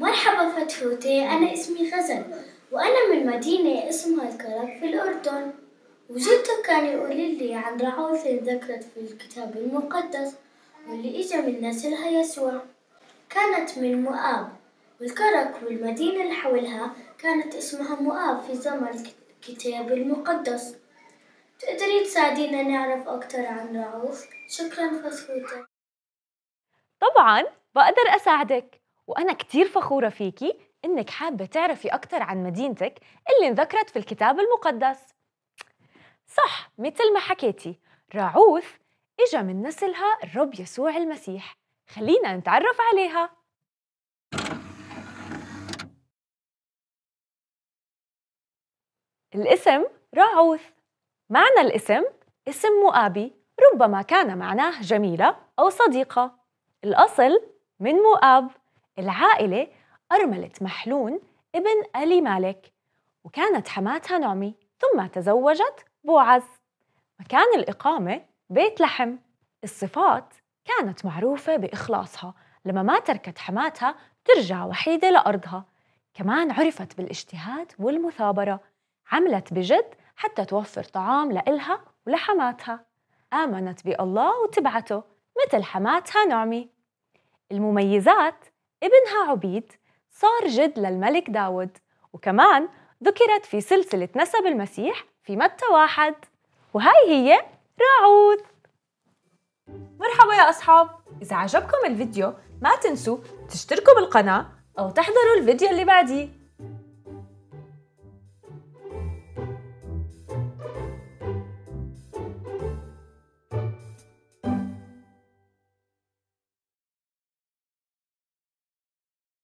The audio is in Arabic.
مرحبا فتحوتي أنا اسمي غزل وأنا من مدينة اسمها الكرك في الأردن وجدته كان يقول لي عن رعوث ذكرت في الكتاب المقدس واللي إجا من نسلها يسوع كانت من مؤاب والكرك والمدينة اللي حولها كانت اسمها مؤاب في زمن الكتاب المقدس تقدري تساعدينا نعرف أكثر عن رعوث؟ شكرا فسفوتة طبعا بقدر أساعدك وأنا كتير فخورة فيكي إنك حابة تعرفي أكتر عن مدينتك اللي انذكرت في الكتاب المقدس صح مثل ما حكيتي راعوث إجا من نسلها الرب يسوع المسيح خلينا نتعرف عليها الاسم راعوث معنى الاسم اسم مؤابي ربما كان معناه جميلة أو صديقة الأصل من مؤاب العائلة أرملت محلون ابن ألي مالك وكانت حماتها نعمي ثم تزوجت بوعز مكان الإقامة بيت لحم الصفات كانت معروفة بإخلاصها لما ما تركت حماتها ترجع وحيدة لأرضها كمان عرفت بالاجتهاد والمثابرة عملت بجد حتى توفر طعام لإلها ولحماتها آمنت بالله وتبعته مثل حماتها نعمي المميزات ابنها عبيد صار جد للملك داود وكمان ذكرت في سلسلة نسب المسيح في متى واحد وهاي هي راعوث مرحبا يا أصحاب إذا عجبكم الفيديو ما تنسوا تشتركوا بالقناة أو تحضروا الفيديو اللي بعديه